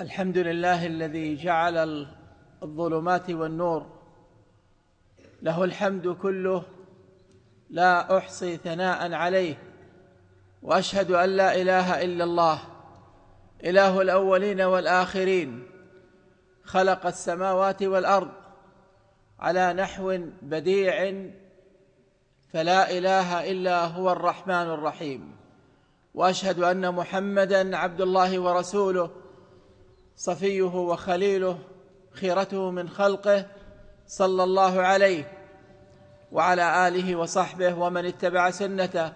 الحمد لله الذي جعل الظلمات والنور له الحمد كله لا احصي ثناء عليه واشهد ان لا اله الا الله اله الاولين والاخرين خلق السماوات والارض على نحو بديع فلا اله الا هو الرحمن الرحيم واشهد ان محمدا عبد الله ورسوله صفيه وخليله خيرته من خلقه صلى الله عليه وعلى آله وصحبه ومن اتبع سنته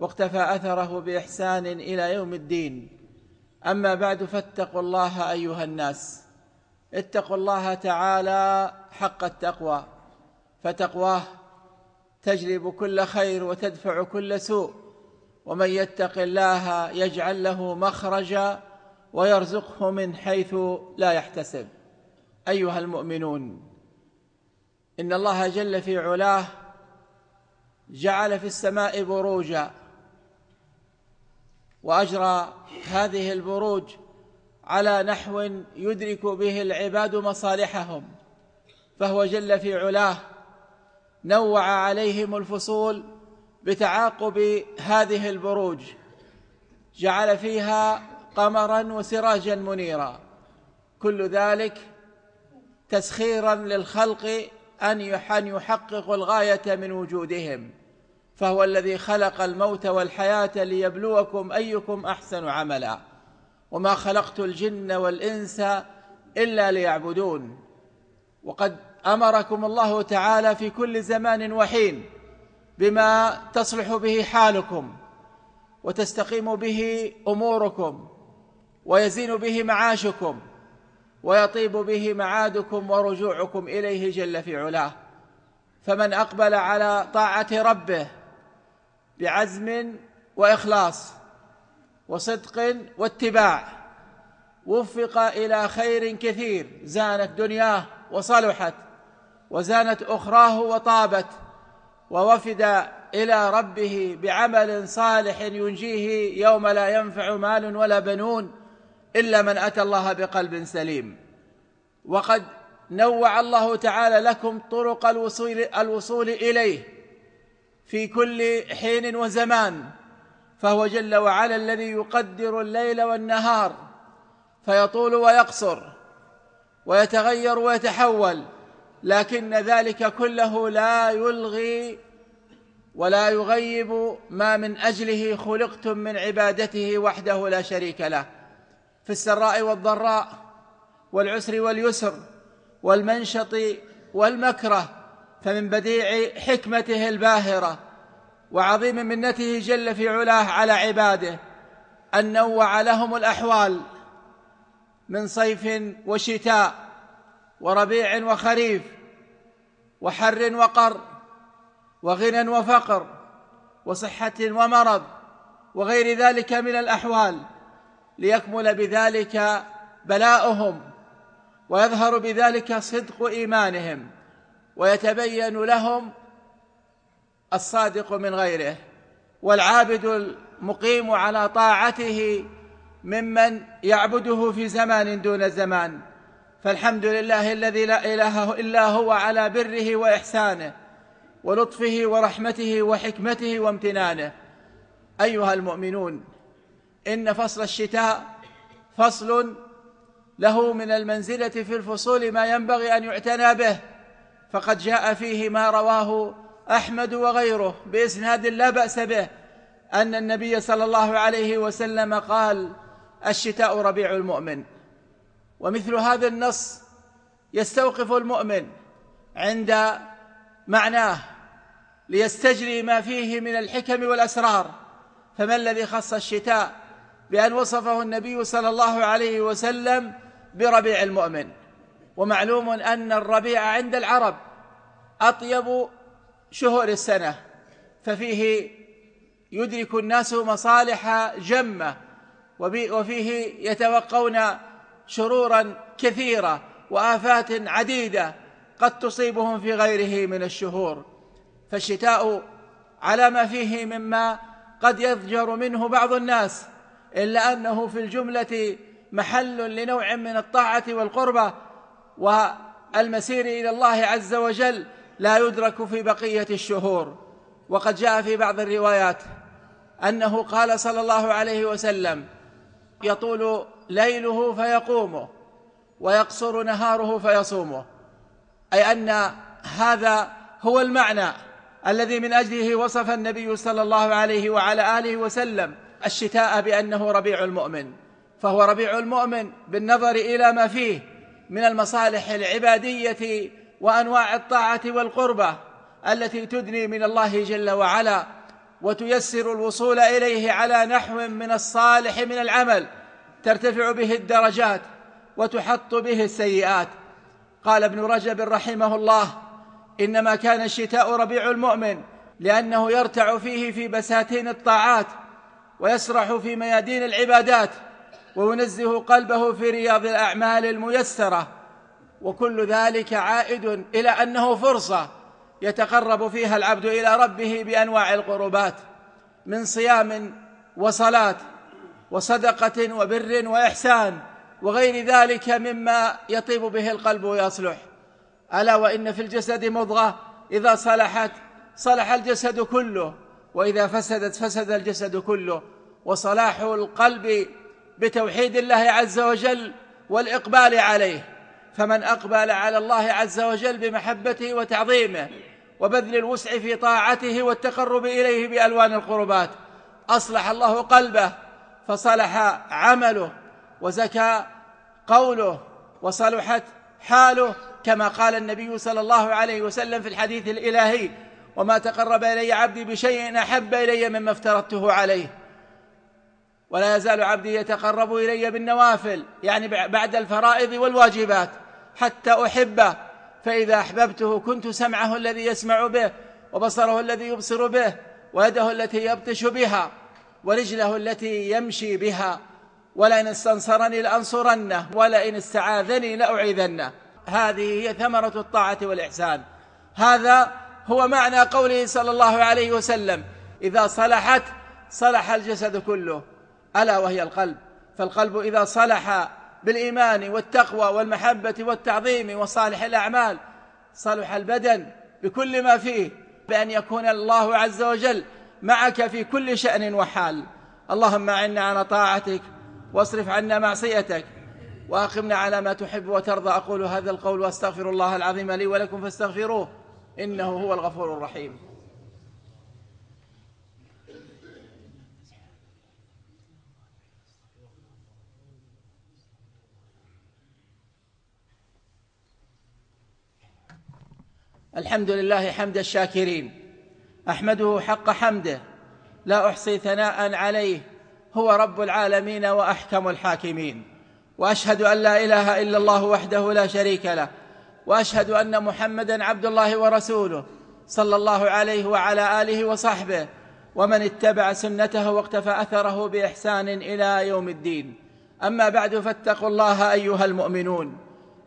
واقتفى أثره بإحسان إلى يوم الدين أما بعد فاتقوا الله أيها الناس اتقوا الله تعالى حق التقوى فتقواه تجلب كل خير وتدفع كل سوء ومن يتق الله يجعل له مخرجا ويرزقه من حيث لا يحتسب أيها المؤمنون إن الله جل في علاه جعل في السماء بروجا وأجرى هذه البروج على نحو يدرك به العباد مصالحهم فهو جل في علاه نوع عليهم الفصول بتعاقب هذه البروج جعل فيها قمرا وسراجا منيرا كل ذلك تسخيرا للخلق ان يحققوا الغايه من وجودهم فهو الذي خلق الموت والحياه ليبلوكم ايكم احسن عملا وما خلقت الجن والانس الا ليعبدون وقد امركم الله تعالى في كل زمان وحين بما تصلح به حالكم وتستقيم به اموركم ويزين به معاشكم ويطيب به معادكم ورجوعكم إليه جل في علاه فمن أقبل على طاعة ربه بعزم وإخلاص وصدق واتباع وفق إلى خير كثير زانت دنياه وصلحت وزانت أخراه وطابت ووفد إلى ربه بعمل صالح ينجيه يوم لا ينفع مال ولا بنون إلا من أتى الله بقلب سليم وقد نوع الله تعالى لكم طرق الوصول الوصول إليه في كل حين وزمان فهو جل وعلا الذي يقدر الليل والنهار فيطول ويقصر ويتغير ويتحول لكن ذلك كله لا يلغي ولا يغيب ما من اجله خلقتم من عبادته وحده لا شريك له في السراء والضراء والعسر واليسر والمنشط والمكره فمن بديع حكمته الباهره وعظيم منته جل في علاه على عباده ان نوع لهم الاحوال من صيف وشتاء وربيع وخريف وحر وقر وغنى وفقر وصحه ومرض وغير ذلك من الاحوال ليكمل بذلك بلاؤهم ويظهر بذلك صدق ايمانهم ويتبين لهم الصادق من غيره والعابد المقيم على طاعته ممن يعبده في زمان دون زمان فالحمد لله الذي لا اله الا هو على بره واحسانه ولطفه ورحمته وحكمته وامتنانه ايها المؤمنون إن فصل الشتاء فصل له من المنزلة في الفصول ما ينبغي أن يعتنى به فقد جاء فيه ما رواه أحمد وغيره بإسناد لا بأس به أن النبي صلى الله عليه وسلم قال الشتاء ربيع المؤمن ومثل هذا النص يستوقف المؤمن عند معناه ليستجري ما فيه من الحكم والأسرار فما الذي خص الشتاء بأن وصفه النبي صلى الله عليه وسلم بربيع المؤمن ومعلوم أن الربيع عند العرب أطيب شهور السنة ففيه يدرك الناس مصالح جمة وفيه يتوقون شرورا كثيرة وآفات عديدة قد تصيبهم في غيره من الشهور فالشتاء على ما فيه مما قد يضجر منه بعض الناس إلا أنه في الجملة محل لنوع من الطاعة والقربة والمسير إلى الله عز وجل لا يدرك في بقية الشهور وقد جاء في بعض الروايات أنه قال صلى الله عليه وسلم يطول ليله فيقومه ويقصر نهاره فيصومه أي أن هذا هو المعنى الذي من أجله وصف النبي صلى الله عليه وعلى آله وسلم الشتاء بأنه ربيع المؤمن فهو ربيع المؤمن بالنظر إلى ما فيه من المصالح العبادية وأنواع الطاعة والقربة التي تدني من الله جل وعلا وتيسر الوصول إليه على نحو من الصالح من العمل ترتفع به الدرجات وتحط به السيئات قال ابن رجب رحمه الله إنما كان الشتاء ربيع المؤمن لأنه يرتع فيه في بساتين الطاعات ويسرح في ميادين العبادات وينزه قلبه في رياض الاعمال الميسره وكل ذلك عائد الى انه فرصه يتقرب فيها العبد الى ربه بانواع القربات من صيام وصلاه وصدقه وبر واحسان وغير ذلك مما يطيب به القلب ويصلح الا وان في الجسد مضغه اذا صلحت صلح الجسد كله وإذا فسدت فسد الجسد كله وصلاح القلب بتوحيد الله عز وجل والإقبال عليه فمن أقبل على الله عز وجل بمحبته وتعظيمه وبذل الوسع في طاعته والتقرب إليه بألوان القربات أصلح الله قلبه فصلح عمله وزكى قوله وصلحت حاله كما قال النبي صلى الله عليه وسلم في الحديث الإلهي وما تقرب إلي عبدي بشيء أحب إلي مما افترضته عليه ولا يزال عبدي يتقرب إلي بالنوافل يعني بعد الفرائض والواجبات حتى أحبه فإذا أحببته كنت سمعه الذي يسمع به وبصره الذي يبصر به ويده التي يبطش بها ورجله التي يمشي بها ولئن استنصرني لأنصرنه ولئن استعاذني لأعيذنه هذه هي ثمرة الطاعة والإحسان هذا هو معنى قوله صلى الله عليه وسلم إذا صلحت صلح الجسد كله ألا وهي القلب فالقلب إذا صلح بالإيمان والتقوى والمحبة والتعظيم وصالح الأعمال صلح البدن بكل ما فيه بأن يكون الله عز وجل معك في كل شأن وحال اللهم اعنا على طاعتك واصرف عنا معصيتك وأقمنا على ما تحب وترضى أقول هذا القول واستغفر الله العظيم لي ولكم فاستغفروه إنه هو الغفور الرحيم الحمد لله حمد الشاكرين أحمده حق حمده لا أحصي ثناء عليه هو رب العالمين وأحكم الحاكمين وأشهد أن لا إله إلا الله وحده لا شريك له واشهد ان محمدا عبد الله ورسوله صلى الله عليه وعلى اله وصحبه ومن اتبع سنته واقتفى اثره باحسان الى يوم الدين اما بعد فاتقوا الله ايها المؤمنون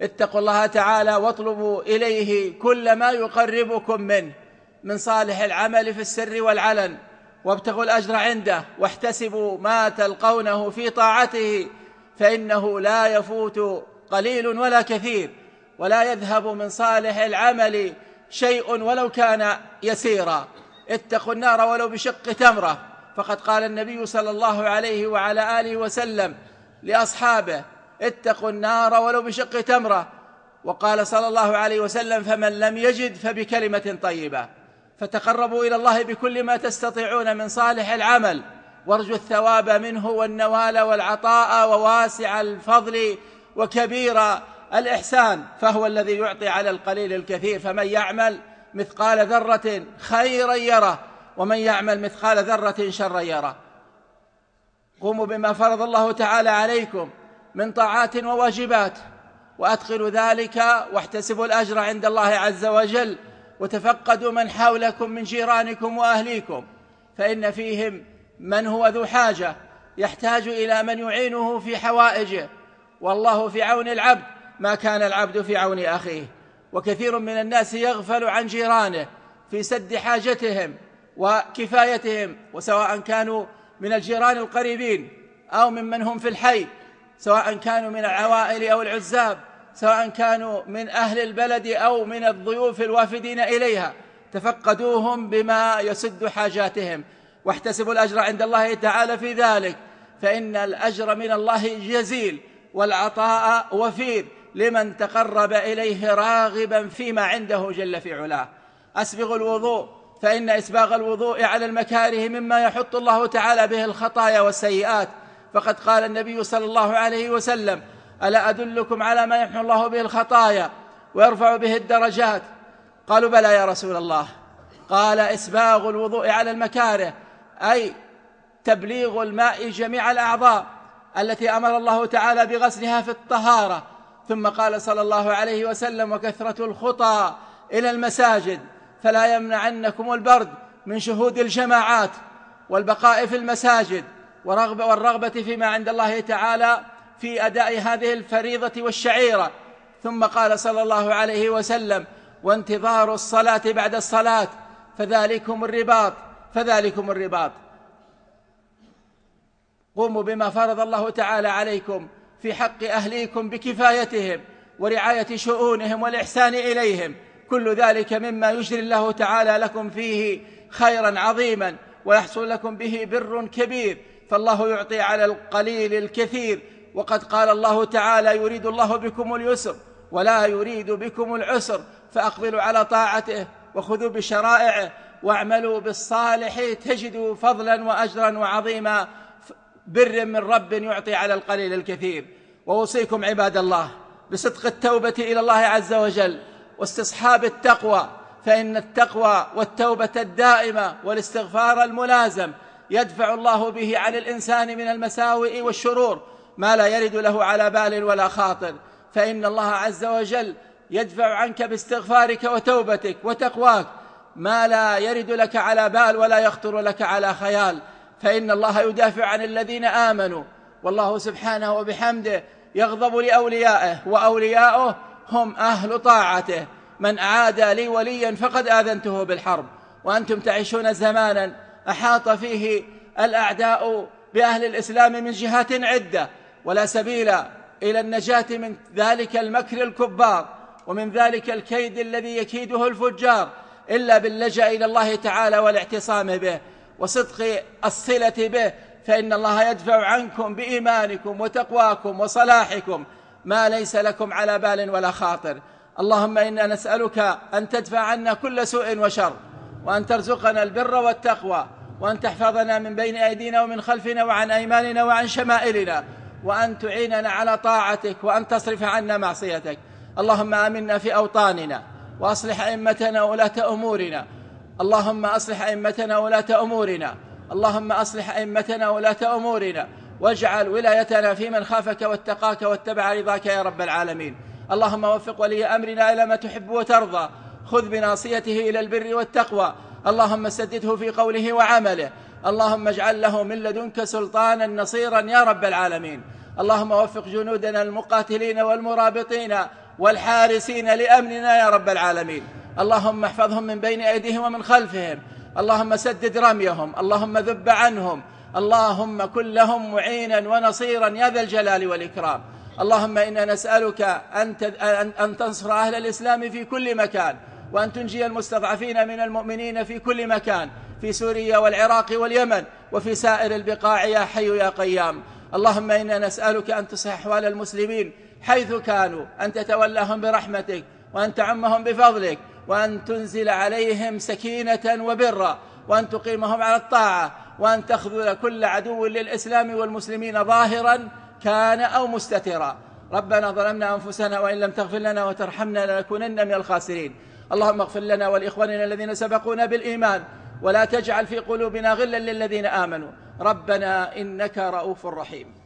اتقوا الله تعالى واطلبوا اليه كل ما يقربكم منه من صالح العمل في السر والعلن وابتغوا الاجر عنده واحتسبوا ما تلقونه في طاعته فانه لا يفوت قليل ولا كثير ولا يذهب من صالح العمل شيء ولو كان يسيرا اتقوا النار ولو بشق تمرة فقد قال النبي صلى الله عليه وعلى آله وسلم لأصحابه اتقوا النار ولو بشق تمرة وقال صلى الله عليه وسلم فمن لم يجد فبكلمة طيبة فتقربوا إلى الله بكل ما تستطيعون من صالح العمل وارجوا الثواب منه والنوال والعطاء وواسع الفضل وكبيرا الإحسان فهو الذي يعطي على القليل الكثير فمن يعمل مثقال ذرة خيرا يره ومن يعمل مثقال ذرة شرا يره قوموا بما فرض الله تعالى عليكم من طاعات وواجبات وأدخلوا ذلك واحتسبوا الأجر عند الله عز وجل وتفقدوا من حولكم من جيرانكم وأهليكم فإن فيهم من هو ذو حاجة يحتاج إلى من يعينه في حوائجه والله في عون العبد ما كان العبد في عون أخيه وكثير من الناس يغفل عن جيرانه في سد حاجتهم وكفايتهم وسواء كانوا من الجيران القريبين أو ممن هم في الحي سواء كانوا من العوائل أو العزاب سواء كانوا من أهل البلد أو من الضيوف الوافدين إليها تفقدوهم بما يسد حاجاتهم واحتسبوا الأجر عند الله تعالى في ذلك فإن الأجر من الله جزيل والعطاء وفير لمن تقرب إليه راغبا فيما عنده جل في علاه أسبغ الوضوء فإن إسباغ الوضوء على المكاره مما يحط الله تعالى به الخطايا والسيئات فقد قال النبي صلى الله عليه وسلم ألا أدلكم على ما يمحو الله به الخطايا ويرفع به الدرجات قالوا بلى يا رسول الله قال إسباغ الوضوء على المكاره أي تبليغ الماء جميع الأعضاء التي أمر الله تعالى بغسلها في الطهارة ثم قال صلى الله عليه وسلم وكثرة الخطى إلى المساجد فلا يمنعنكم البرد من شهود الجماعات والبقاء في المساجد ورغبة والرغبة فيما عند الله تعالى في أداء هذه الفريضة والشعيرة ثم قال صلى الله عليه وسلم وانتظار الصلاة بعد الصلاة فذلكم الرباط فذلكم الرباط قوموا بما فرض الله تعالى عليكم في حق أهليكم بكفايتهم ورعاية شؤونهم والإحسان إليهم كل ذلك مما يجري الله تعالى لكم فيه خيرا عظيما ويحصل لكم به بر كبير فالله يعطي على القليل الكثير وقد قال الله تعالى يريد الله بكم اليسر ولا يريد بكم العسر فأقبلوا على طاعته وخذوا بشرائعه واعملوا بالصالح تجدوا فضلا وأجرا وعظيما بر من رب يعطي على القليل الكثير وأوصيكم عباد الله بصدق التوبة إلى الله عز وجل واستصحاب التقوى فإن التقوى والتوبة الدائمة والاستغفار الملازم يدفع الله به عن الإنسان من المساوئ والشرور ما لا يرد له على بال ولا خاطر فإن الله عز وجل يدفع عنك باستغفارك وتوبتك وتقواك ما لا يرد لك على بال ولا يخطر لك على خيال فإن الله يدافع عن الذين آمنوا والله سبحانه وبحمده يغضب لأوليائه وأولياؤه هم أهل طاعته من عادى لي وليا فقد آذنته بالحرب وأنتم تعيشون زمانا أحاط فيه الأعداء بأهل الإسلام من جهات عدة ولا سبيل إلى النجاة من ذلك المكر الكبار ومن ذلك الكيد الذي يكيده الفجار إلا باللجأ إلى الله تعالى والاعتصام به وصدق الصلة به فإن الله يدفع عنكم بإيمانكم وتقواكم وصلاحكم ما ليس لكم على بال ولا خاطر اللهم إنا نسألك أن تدفع عنا كل سوء وشر وأن ترزقنا البر والتقوى وأن تحفظنا من بين أيدينا ومن خلفنا وعن أيماننا وعن شمائلنا وأن تعيننا على طاعتك وأن تصرف عنا معصيتك اللهم آمنا في أوطاننا وأصلح أئمتنا وولاة أمورنا اللهم أصلح أئمتنا ولاة أمورنا اللهم أصلح أئمتنا ولاة أمورنا واجعل ولايتنا في من خافك واتقاك واتبع رضاك يا رب العالمين اللهم وفق ولي أمرنا إلى ما تحب وترضى خذ بناصيته إلى البر والتقوى اللهم سدده في قوله وعمله اللهم اجعل له من لدنك سلطانا نصيرا يا رب العالمين اللهم وفق جنودنا المقاتلين والمرابطين والحارسين لأمننا يا رب العالمين اللهم احفظهم من بين أيديهم ومن خلفهم اللهم سدد رميهم اللهم ذب عنهم اللهم كن لهم معينا ونصيرا يا ذا الجلال والإكرام اللهم إنا نسألك أن, أن تنصر أهل الإسلام في كل مكان وأن تنجي المستضعفين من المؤمنين في كل مكان في سوريا والعراق واليمن وفي سائر البقاع يا حي يا قيام اللهم إنا نسألك أن تصح أحوال المسلمين حيث كانوا أن تتولاهم برحمتك وأن تعمهم بفضلك وأن تنزل عليهم سكينة وبرا وأن تقيمهم على الطاعة وأن تخذل كل عدو للإسلام والمسلمين ظاهرا كان أو مستترا ربنا ظلمنا أنفسنا وإن لم تغفر لنا وترحمنا لنكونن من الخاسرين اللهم اغفر لنا ولإخواننا الذين سبقونا بالإيمان ولا تجعل في قلوبنا غلا للذين آمنوا ربنا إنك رؤوف رحيم